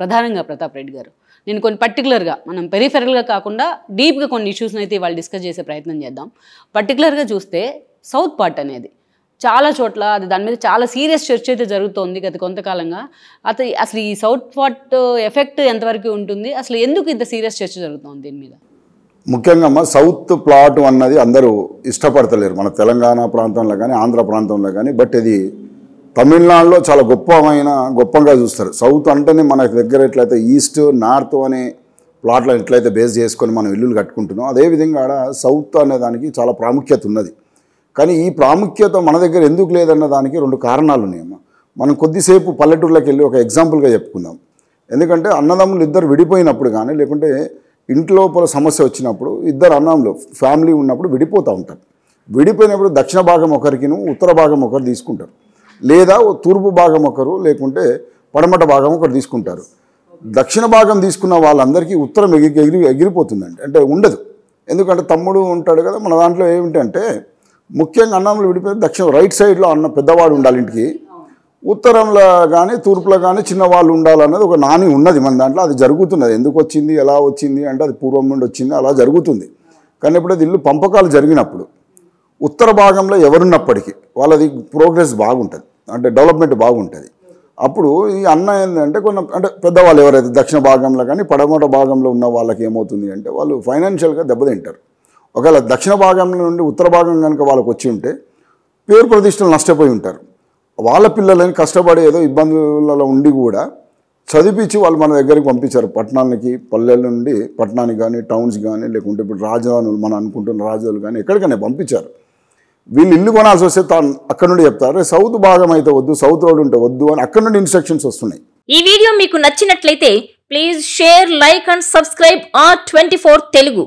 ప్రధానంగా ప్రతాప్ రెడ్డి గారు నేను కొన్ని పర్టికులర్గా మనం పెరిఫెరల్గా కాకుండా డీప్గా కొన్ని ఇష్యూస్ని అయితే ఇవాళ డిస్కస్ చేసే ప్రయత్నం చేద్దాం పర్టికులర్గా చూస్తే సౌత్ పార్ట్ అనేది చాలా చోట్ల అది దాని మీద చాలా సీరియస్ చర్చ అయితే జరుగుతోంది గత కొంతకాలంగా అత అసలు ఈ సౌత్ పార్ట్ ఎఫెక్ట్ ఎంతవరకు ఉంటుంది అసలు ఎందుకు ఇంత సీరియస్ చర్చ జరుగుతోంది దీని మీద ముఖ్యంగా అమ్మ సౌత్ ప్లాట్ అన్నది అందరూ ఇష్టపడతలేరు మన తెలంగాణ ప్రాంతంలో కానీ ఆంధ్ర ప్రాంతంలో కానీ బట్ ఇది తమిళనాడులో చాలా గొప్పమైన గొప్పగా చూస్తారు సౌత్ అంటేనే మన దగ్గర ఎట్లయితే ఈస్ట్ నార్త్ అనే ప్లాట్లను ఎట్లయితే బేస్ చేసుకొని మనం ఇల్లులు కట్టుకుంటున్నాం అదేవిధంగా ఆడ సౌత్ అనే దానికి చాలా ప్రాముఖ్యత ఉన్నది కానీ ఈ ప్రాముఖ్యత మన దగ్గర ఎందుకు లేదన్న దానికి రెండు కారణాలు ఉన్నాయమ్మా మనం కొద్దిసేపు పల్లెటూర్లకు వెళ్ళి ఒక ఎగ్జాంపుల్గా చెప్పుకుందాం ఎందుకంటే అన్నదమ్ములు ఇద్దరు విడిపోయినప్పుడు కానీ లేకుంటే ఇంట్లోపల సమస్య వచ్చినప్పుడు ఇద్దరు అన్నంలో ఫ్యామిలీ ఉన్నప్పుడు విడిపోతూ ఉంటారు విడిపోయినప్పుడు దక్షిణ భాగం ఒకరికిను ఉత్తర భాగం ఒకరు తీసుకుంటారు లేదా తూర్పు భాగం ఒకరు లేకుంటే పడమట భాగం ఒకరు తీసుకుంటారు దక్షిణ భాగం తీసుకున్న వాళ్ళందరికీ ఉత్తరం ఎగిరి ఎగిరి ఎగిరిపోతుందండి అంటే ఉండదు ఎందుకంటే తమ్ముడు ఉంటాడు కదా మన దాంట్లో ఏమిటంటే ముఖ్యంగా అన్నంలో విడిపోయి దక్షిణ రైట్ సైడ్లో అన్న పెద్దవాడు ఉండాలి ఇంటికి ఉత్తరంలో కానీ తూర్పులో కానీ చిన్నవాళ్ళు ఉండాలన్నది ఒక నాని ఉన్నది మన దాంట్లో అది జరుగుతున్నది ఎందుకు వచ్చింది ఎలా వచ్చింది అంటే అది పూర్వం నుండి వచ్చింది అలా జరుగుతుంది కానీ ఇప్పుడు అది ఇల్లు పంపకాలు జరిగినప్పుడు ఉత్తర భాగంలో ఎవరున్నప్పటికీ వాళ్ళది ప్రోగ్రెస్ బాగుంటుంది అంటే డెవలప్మెంట్ బాగుంటుంది అప్పుడు ఈ అన్న ఏంటంటే కొన్ని అంటే పెద్దవాళ్ళు ఎవరైతే దక్షిణ భాగంలో కానీ పడమట భాగంలో ఉన్న వాళ్ళకి ఏమవుతుంది అంటే వాళ్ళు ఫైనాన్షియల్గా దెబ్బతింటారు ఒకవేళ దక్షిణ భాగం నుండి ఉత్తర భాగం కనుక వాళ్ళకి వచ్చి ఉంటే పేరు ప్రతిష్టలు నష్టపోయి ఉంటారు వాళ్ళ పిల్లలని కష్టపడి ఏదో ఇబ్బందులలో ఉండి కూడా చదివించి వాళ్ళు మన దగ్గరికి పంపించారు పట్టణానికి పల్లెల నుండి పట్టణానికి కానీ టౌన్స్ కానీ లేకుంటే ఇప్పుడు రాజధానులు మనం అనుకుంటున్న రాజధానులు కానీ ఎక్కడికైనా పంపించారు వీళ్ళు ఇల్లు కొనాల్సి వస్తే తాను అక్కడ నుండి చెప్తారు సౌత్ భాగం అయితే వద్దు సౌత్ రోడ్ ఉంటే వద్దు అని అక్కడ నుండి ఇన్స్ట్రక్షన్స్ వస్తున్నాయి ఈ వీడియో మీకు నచ్చినట్లయితే please share like and subscribe R twenty Telugu